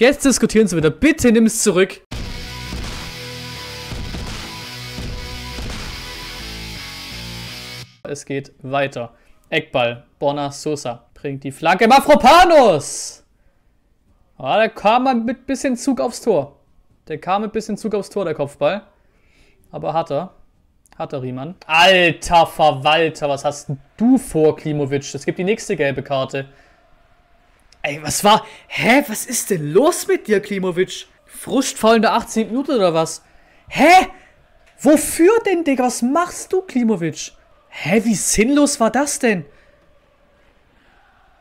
Jetzt diskutieren sie wieder. Bitte nimm's zurück. Es geht weiter. Eckball. Borna Sosa bringt die Flanke. Mafropanus! Ah, da kam man mit bisschen Zug aufs Tor. Der kam mit bisschen Zug aufs Tor, der Kopfball. Aber hat er. Hat er Riemann. Alter Verwalter, was hast du vor, Klimovic? Es gibt die nächste gelbe Karte. Ey, was war. Hä? Was ist denn los mit dir, Klimovic? Frustfallende 18. Minuten oder was? Hä? Wofür denn, Digga? Was machst du, Klimovic? Hä, wie sinnlos war das denn?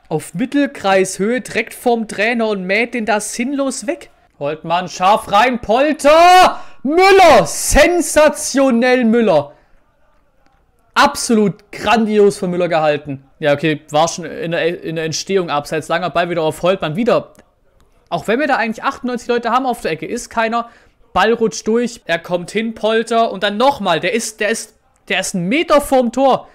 Auf Mittelkreishöhe direkt vorm Trainer und mäht den da sinnlos weg. Holt man scharf rein, Polter! Müller! Sensationell Müller! absolut grandios von Müller gehalten. Ja, okay, war schon in der, in der Entstehung abseits. Langer Ball wieder auf Holtmann. Wieder, auch wenn wir da eigentlich 98 Leute haben auf der Ecke, ist keiner. Ball rutscht durch, er kommt hin, Polter und dann nochmal. Der ist, der ist, der ist ein Meter vorm Tor.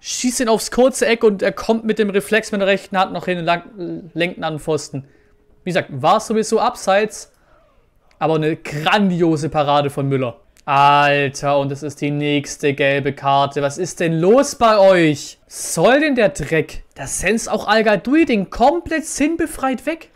Schießt ihn aufs kurze Eck und er kommt mit dem Reflex mit der rechten Hand noch hin und lenkt an den Pfosten. Wie gesagt, war sowieso abseits, aber eine grandiose Parade von Müller. Alter, und es ist die nächste gelbe Karte. Was ist denn los bei euch? Soll denn der Dreck? Da senzt auch al den komplett sinnbefreit weg.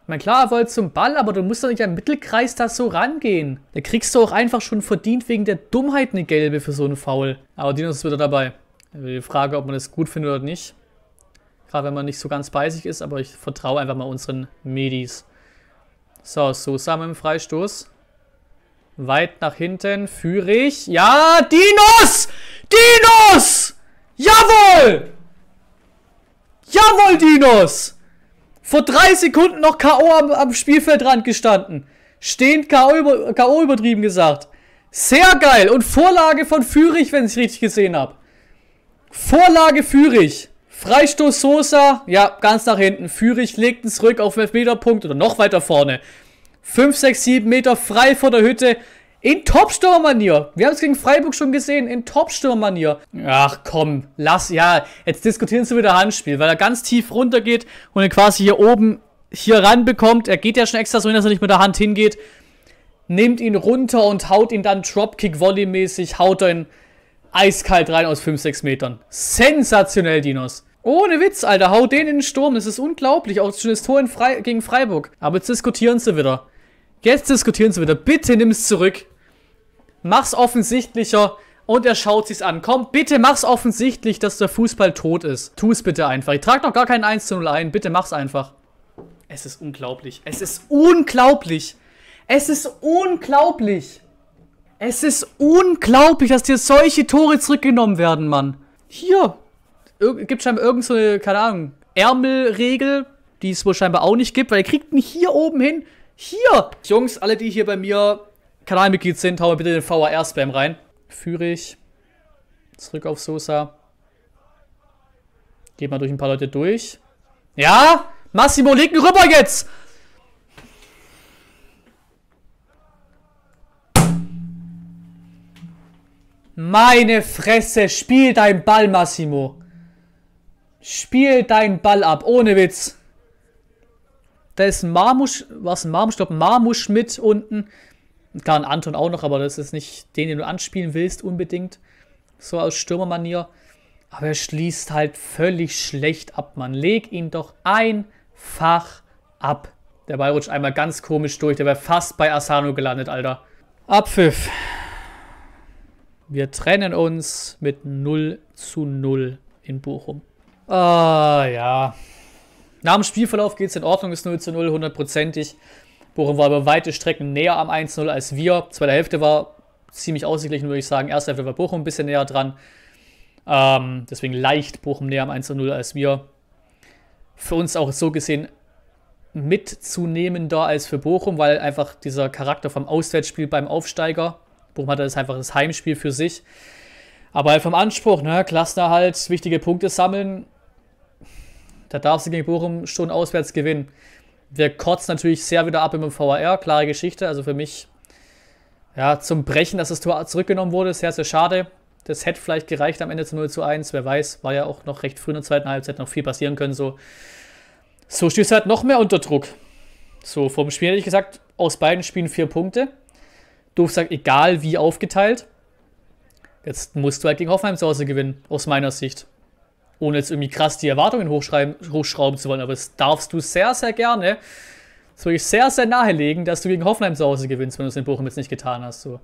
Ich meine, klar, er wollte zum Ball, aber du musst doch nicht am Mittelkreis da so rangehen. Da kriegst du auch einfach schon verdient wegen der Dummheit eine gelbe für so einen Foul. Aber Dinos ist wieder dabei. Die Frage, ob man das gut findet oder nicht. Gerade wenn man nicht so ganz bei sich ist, aber ich vertraue einfach mal unseren Medis. So, Sosa mit dem Freistoß. Weit nach hinten, Führig. Ja, Dinos! Dinos! Jawohl! Jawohl, Dinos! Vor drei Sekunden noch K.O. Am, am, Spielfeldrand gestanden. Stehend K.O. Über, übertrieben gesagt. Sehr geil. Und Vorlage von Führich, wenn ich richtig gesehen habe. Vorlage Führich. Freistoß Sosa. Ja, ganz nach hinten. Führich legt ihn zurück auf den Elfmeterpunkt oder noch weiter vorne. 5, 6, 7 Meter frei vor der Hütte. In Topsturm-Manier. Wir haben es gegen Freiburg schon gesehen. In Topsturm-Manier. Ach komm, lass, ja. Jetzt diskutieren sie wieder Handspiel, weil er ganz tief runter geht und ihn quasi hier oben hier ran bekommt. Er geht ja schon extra so hin, dass er nicht mit der Hand hingeht. Nehmt ihn runter und haut ihn dann Dropkick-Volley-mäßig, haut er ihn eiskalt rein aus 5, 6 Metern. Sensationell, Dinos. Ohne Witz, Alter. Hau den in den Sturm. Das ist unglaublich. Auch schon das Tor Fre gegen Freiburg. Aber jetzt diskutieren sie wieder. Jetzt diskutieren sie wieder. Bitte nimm's zurück. Mach's offensichtlicher. Und er schaut sich's an. Komm, bitte mach's offensichtlich, dass der Fußball tot ist. Tu es bitte einfach. Ich trag noch gar keinen 1 zu 0 ein. Bitte mach's einfach. Es ist unglaublich. Es ist unglaublich. Es ist unglaublich. Es ist unglaublich, dass dir solche Tore zurückgenommen werden, Mann. Hier, gibt scheinbar irgendeine, so keine Ahnung, Ärmelregel, die es wohl scheinbar auch nicht gibt, weil er kriegt ihn hier oben hin. Hier! Jungs, alle, die hier bei mir Kanalmitglied sind, hauen bitte den VAR-Spam rein. Führe ich. Zurück auf Sosa. Geht mal durch ein paar Leute durch. Ja! Massimo, leg ihn rüber jetzt! Meine Fresse, spiel dein Ball, Massimo. Spiel deinen Ball ab, ohne Witz. Da ist ein Marmusch, was ein Marmusch, ich glaube Marmusch mit unten. Klar, ein Anton auch noch, aber das ist nicht den, den du anspielen willst unbedingt. So aus Stürmermanier. Aber er schließt halt völlig schlecht ab, Man Leg ihn doch einfach ab. Der Ball rutscht einmal ganz komisch durch. Der wäre fast bei Asano gelandet, Alter. Abpfiff. Wir trennen uns mit 0 zu 0 in Bochum. Äh, ja. Nach dem Spielverlauf geht es in Ordnung, ist 0 zu 0, hundertprozentig. Bochum war über weite Strecken näher am 1-0 als wir. Zweite Hälfte war ziemlich ausgeglichen, würde ich sagen. Erste Hälfte war Bochum ein bisschen näher dran. Ähm, deswegen leicht Bochum näher am 1-0 als wir. Für uns auch so gesehen mitzunehmender als für Bochum, weil einfach dieser Charakter vom Auswärtsspiel beim Aufsteiger, Bochum hatte das einfach das Heimspiel für sich. Aber halt vom Anspruch, ne, halt, wichtige Punkte sammeln, da darf sie gegen Bochum schon auswärts gewinnen. Wir kotzen natürlich sehr wieder ab im VAR, klare Geschichte. Also für mich ja, zum Brechen, dass das Tor zurückgenommen wurde, sehr, sehr schade. Das hätte vielleicht gereicht am Ende zu 0 zu 1, wer weiß, war ja auch noch recht früh in der zweiten Halbzeit noch viel passieren können. So, so stehst du halt noch mehr unter Druck. So, vom Spiel hätte ich gesagt, aus beiden Spielen vier Punkte. Du sagt, egal wie aufgeteilt. Jetzt musst du halt gegen Hoffenheim zu Hause gewinnen, aus meiner Sicht ohne jetzt irgendwie krass die Erwartungen hochschrauben zu wollen, aber das darfst du sehr, sehr gerne. Das würde ich sehr, sehr nahelegen, dass du gegen Hoffenheim zu Hause gewinnst, wenn du es in Bochum jetzt nicht getan hast. So.